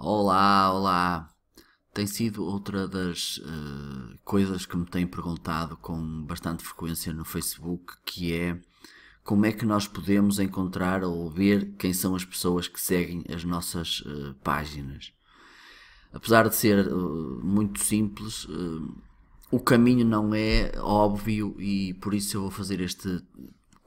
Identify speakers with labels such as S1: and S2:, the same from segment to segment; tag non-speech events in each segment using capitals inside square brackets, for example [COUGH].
S1: Olá, olá! Tem sido outra das uh, coisas que me têm perguntado com bastante frequência no Facebook, que é como é que nós podemos encontrar ou ver quem são as pessoas que seguem as nossas uh, páginas. Apesar de ser uh, muito simples, o caminho não é óbvio e por isso eu vou fazer este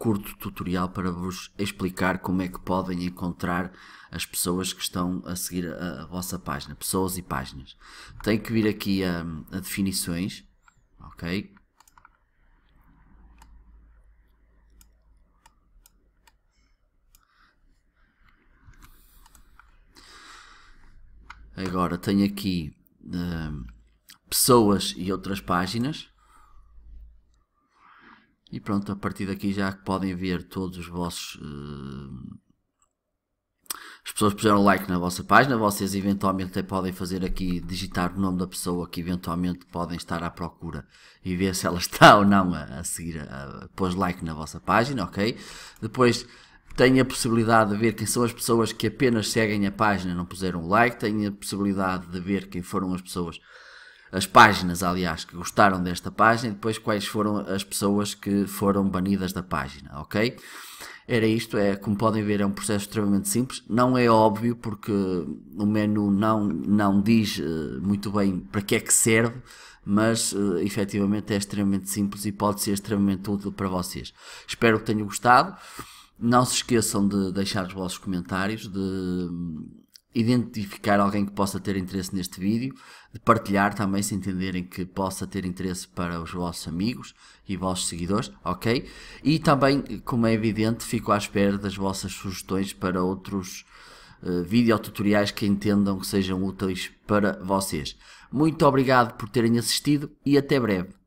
S1: curto tutorial para vos explicar como é que podem encontrar as pessoas que estão a seguir a, a vossa página, pessoas e páginas. Tem que vir aqui a, a definições, ok? Agora tenho aqui uh, pessoas e outras páginas. E pronto, a partir daqui já podem ver todos os vossos. Uh... As pessoas puseram like na vossa página, vocês eventualmente até podem fazer aqui, digitar o nome da pessoa que eventualmente podem estar à procura e ver se ela [LAUGHS] está ou não a, a seguir, a, a, pôs like na vossa página, ok? Depois tem a possibilidade de ver quem são as pessoas que apenas seguem a página, não puseram like, tem a possibilidade de ver quem foram as pessoas as páginas, aliás, que gostaram desta página e depois quais foram as pessoas que foram banidas da página, ok? Era isto, é, como podem ver, é um processo extremamente simples. Não é óbvio porque o menu não, não diz uh, muito bem para que é que serve, mas uh, efetivamente é extremamente simples e pode ser extremamente útil para vocês. Espero que tenham gostado. Não se esqueçam de deixar os vossos comentários, de identificar alguém que possa ter interesse neste vídeo, de partilhar também se entenderem que possa ter interesse para os vossos amigos e vossos seguidores, ok? E também, como é evidente, fico à espera das vossas sugestões para outros uh, videotutoriais que entendam que sejam úteis para vocês. Muito obrigado por terem assistido e até breve.